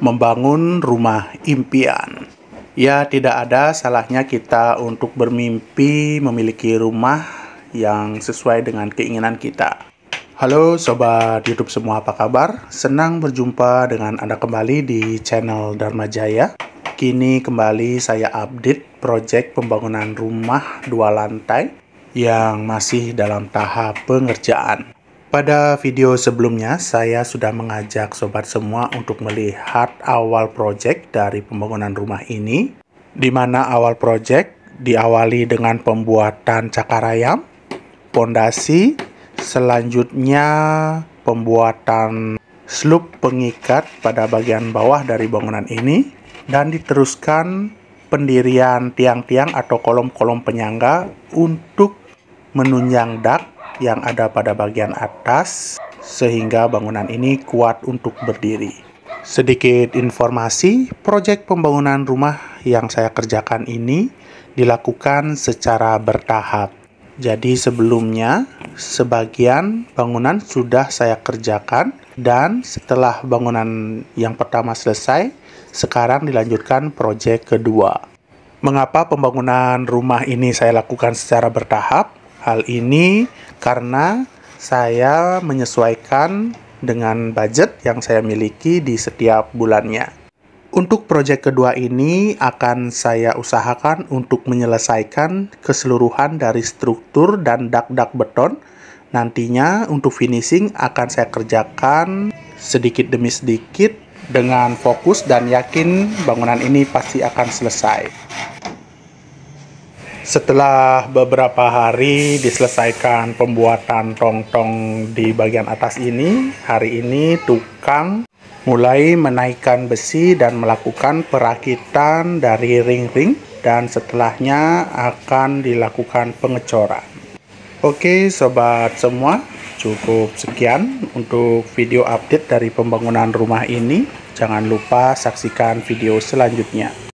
membangun rumah impian. Ya, tidak ada salahnya kita untuk bermimpi memiliki rumah yang sesuai dengan keinginan kita. Halo sobat YouTube semua, apa kabar? Senang berjumpa dengan Anda kembali di channel Dharma Jaya. Kini kembali saya update proyek pembangunan rumah dua lantai yang masih dalam tahap pengerjaan. Pada video sebelumnya, saya sudah mengajak sobat semua untuk melihat awal proyek dari pembangunan rumah ini, di mana awal proyek diawali dengan pembuatan cakar ayam, pondasi, selanjutnya pembuatan slup pengikat pada bagian bawah dari bangunan ini, dan diteruskan pendirian tiang-tiang atau kolom-kolom penyangga untuk menunjang dak yang ada pada bagian atas sehingga bangunan ini kuat untuk berdiri. Sedikit informasi, proyek pembangunan rumah yang saya kerjakan ini dilakukan secara bertahap. Jadi sebelumnya sebagian bangunan sudah saya kerjakan dan setelah bangunan yang pertama selesai, sekarang dilanjutkan proyek kedua. Mengapa pembangunan rumah ini saya lakukan secara bertahap? Hal ini karena saya menyesuaikan dengan budget yang saya miliki di setiap bulannya. Untuk proyek kedua ini akan saya usahakan untuk menyelesaikan keseluruhan dari struktur dan dak-dak beton. Nantinya untuk finishing akan saya kerjakan sedikit demi sedikit dengan fokus dan yakin bangunan ini pasti akan selesai. Setelah beberapa hari diselesaikan pembuatan tong-tong di bagian atas ini, hari ini tukang mulai menaikkan besi dan melakukan perakitan dari ring-ring dan setelahnya akan dilakukan pengecoran. Oke sobat semua, cukup sekian untuk video update dari pembangunan rumah ini. Jangan lupa saksikan video selanjutnya.